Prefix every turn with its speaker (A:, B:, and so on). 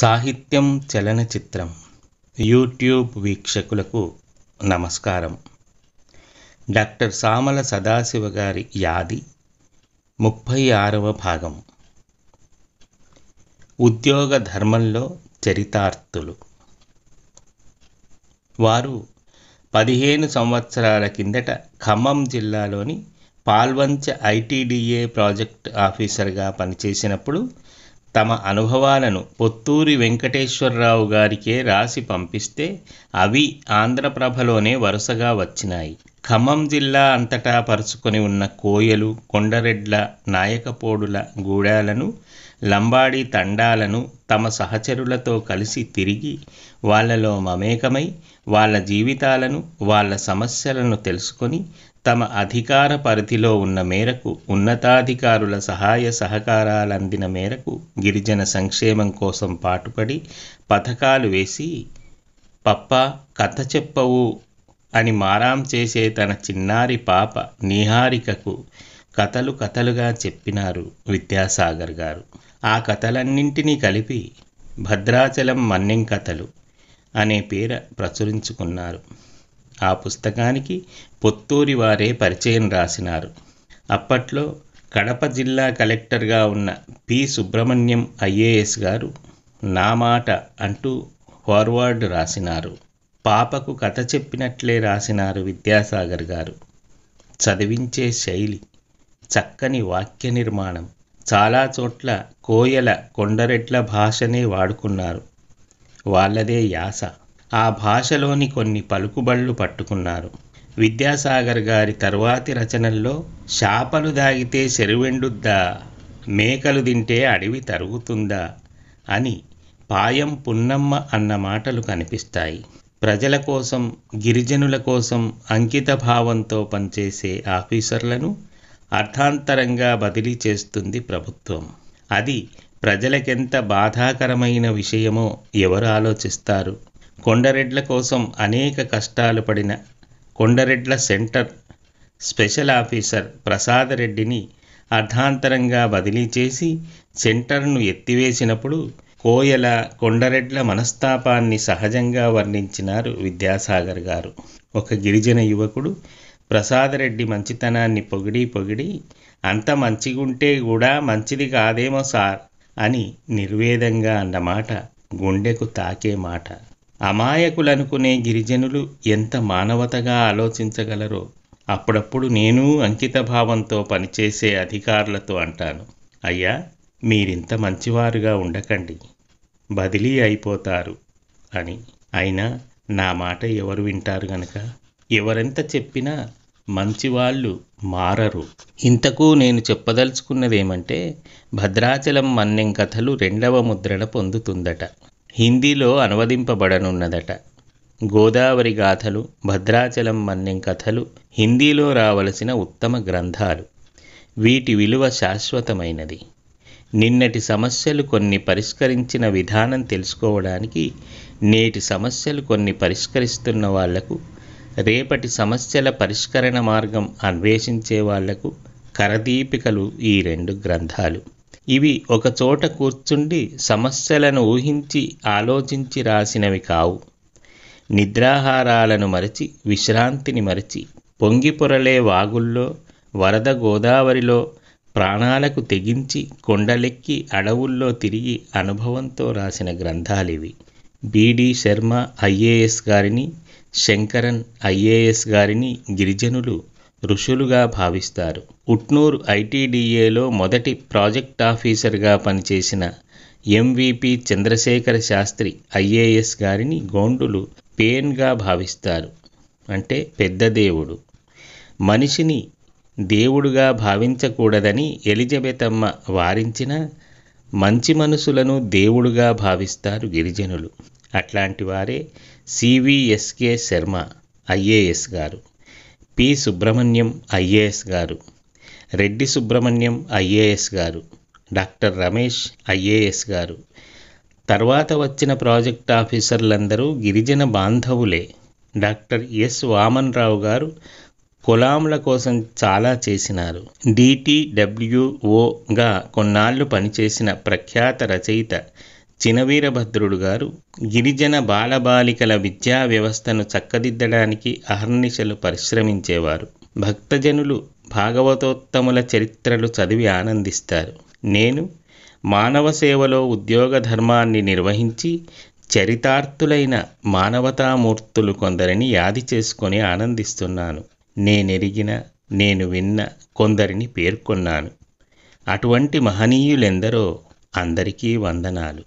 A: సాహిత్యం చలనచిత్రం యూట్యూబ్ వీక్షకులకు నమస్కారం డాక్టర్ సామల సదాశివ గారి యాది ముప్పై ఆరవ భాగం ఉద్యోగ ధర్మంలో చరితార్థులు వారు పదిహేను సంవత్సరాల కిందట ఖమ్మం జిల్లాలోని పాల్వంచ ఐటీడీఏ ప్రాజెక్ట్ ఆఫీసర్గా పనిచేసినప్పుడు తమ అనుభవాలను పొత్తూరి వెంకటేశ్వరరావు గారికే రాసి పంపిస్తే అవి ఆంధ్రప్రభలోనే వరుసగా వచ్చినాయి ఖమ్మం జిల్లా అంతటా పరుచుకొని ఉన్న కోయలు కొండరెడ్ల నాయకపోడుల గూడాలను లంబాడి తండాలను తమ సహచరులతో కలిసి తిరిగి వాళ్ళలో మమేకమై వాళ్ళ జీవితాలను వాళ్ళ సమస్యలను తెలుసుకొని తమ అధికార పరిధిలో ఉన్న మేరకు ఉన్నతాధికారుల సహాయ సహకారాలు అందిన మేరకు గిరిజన సంక్షేమం కోసం పాటుపడి పథకాలు వేసి పప్ప కథ చెప్పవు అని మారాం చేసే తన చిన్నారి పాప నీహారికకు కథలు కథలుగా చెప్పినారు విద్యాసాగర్ గారు ఆ కథలన్నింటినీ కలిపి భద్రాచలం మన్నెం కథలు అనే పేర ప్రచురించుకున్నారు ఆ పుస్తకానికి పొత్తూరి వారే పరిచయం రాసినారు అప్పట్లో కడప జిల్లా కలెక్టర్గా ఉన్న పి సుబ్రహ్మణ్యం ఐఏఎస్ గారు నా మాట అంటూ ఫార్వర్డ్ రాసినారు పాపకు కథ చెప్పినట్లే రాసినారు విద్యాసాగర్ గారు చదివించే శైలి చక్కని వాక్య నిర్మాణం చాలా చోట్ల కోయల కొండరెట్ల భాషనే వాడుకున్నారు వాళ్ళదే యాస ఆ భాషలోని కొన్ని పలుకుబళ్ళు పట్టుకున్నారు విద్యాసాగర్ గారి తరువాతి రచనల్లో శాపలు దాగితే చెరువెండుద్దా మేకలు తింటే అడవి తరుగుతుందా అని పాయం పున్నమ్మ అన్న మాటలు కనిపిస్తాయి ప్రజల కోసం గిరిజనుల కోసం అంకిత భావంతో పనిచేసే ఆఫీసర్లను అర్థాంతరంగా బదిలీ చేస్తుంది ప్రభుత్వం అది ప్రజలకెంత బాధాకరమైన విషయమో ఎవరు ఆలోచిస్తారు కొండరెడ్ల కోసం అనేక కష్టాలు పడిన కొండరెడ్ల సెంటర్ స్పెషల్ ఆఫీసర్ ప్రసాద్ రెడ్డిని అర్థాంతరంగా బదిలీ చేసి సెంటర్ను ఎత్తివేసినప్పుడు కోయల కొండరెడ్ల మనస్తాపాన్ని సహజంగా వర్ణించినారు విద్యాసాగర్ గారు ఒక గిరిజన యువకుడు ప్రసాదరెడ్డి మంచితనాన్ని పొగిడి పొగిడి అంత మంచిగుంటే కూడా మంచిది కాదేమో సార్ అని నిర్వేదంగా అన్నమాట గుండెకు తాకే మాట అమాయకులనుకునే గిరిజనులు ఎంత మానవతగా ఆలోచించగలరో అప్పుడప్పుడు నేను అంకితభావంతో పనిచేసే అధికారులతో అంటాను అయ్యా మీరింత మంచివారుగా ఉండకండి బదిలీ అయిపోతారు అని అయినా నా మాట ఎవరు వింటారు గనక ఎవరెంత చెప్పినా మంచివాళ్ళు మారరు ఇంతకు నేను చెప్పదలుచుకున్నదేమంటే భద్రాచలం మన్నెం కథలు రెండవ ముద్రణ పొందుతుందట హిందీలో అనువదింపబడనున్నదట గోదావరి గాథలు భద్రాచలం మన్నెం కథలు హిందీలో రావలసిన ఉత్తమ గ్రంథాలు వీటి విలువ శాశ్వతమైనది నిన్నటి సమస్యలు కొన్ని పరిష్కరించిన విధానం తెలుసుకోవడానికి నేటి సమస్యలు కొన్ని పరిష్కరిస్తున్న వాళ్లకు రేపటి సమస్యల పరిష్కరణ మార్గం అన్వేషించే వాళ్లకు కరదీపికలు ఈ రెండు గ్రంథాలు ఇవి ఒక చోట కూర్చుండి సమస్యలను ఊహించి ఆలోచించి రాసినవి కావు నిద్రాహారాలను మరచి విశ్రాంతిని మరచి పొంగిపొరలే వాగుల్లో వరద గోదావరిలో ప్రాణాలకు తెగించి కొండలెక్కి అడవుల్లో తిరిగి అనుభవంతో రాసిన గ్రంథాలివి బీడి శర్మ ఐఏఎస్ గారిని శంకరన్ ఐఏఎస్ గారిని గిరిజనులు ఋషులుగా భావిస్తారు ఉట్నూరు ఐటీడీఏలో మొదటి ప్రాజెక్ట్ ఆఫీసర్గా పనిచేసిన ఎంవిపి చంద్రశేఖర శాస్త్రి ఐఏఎస్ గారిని గోండులు పేన్గా భావిస్తారు అంటే పెద్ద దేవుడు మనిషిని దేవుడుగా భావించకూడదని ఎలిజబెతమ్మ వారించిన మంచి మనసులను దేవుడుగా భావిస్తారు గిరిజనులు అట్లాంటి వారే CVSK Sharma IAS garu P Subrahmanyam IAS garu Reddy Subrahmanyam IAS garu doctor Ramesh IAS garu తర్వాత వచ్చిన ప్రాజెక్ట్ ఆఫీసర్లందరూ గిరిజన బాంధవులే డాక్టర్ ఎస్ వామన్ రావు గారు కులాముల కోసం చాలా చేసినారు డిటిడబ్ల్యూఓగా కొన్నాళ్లు పనిచేసిన ప్రఖ్యాత రచయిత చినవీరభద్రుడు గారు గిరిజన బాలబాలికల విద్యా వ్యవస్థను చక్కదిద్దడానికి అహర్నిశలు పరిశ్రమించేవారు భక్తజనులు భాగవతోత్తముల చరిత్రలు చదివి ఆనందిస్తారు నేను మానవ సేవలో ఉద్యోగ ధర్మాన్ని నిర్వహించి చరితార్థులైన మానవతామూర్తులు కొందరిని యాది చేసుకొని ఆనందిస్తున్నాను నేనెరిగిన నేను విన్న కొందరిని పేర్కొన్నాను అటువంటి మహనీయులెందరో అందరికీ వందనాలు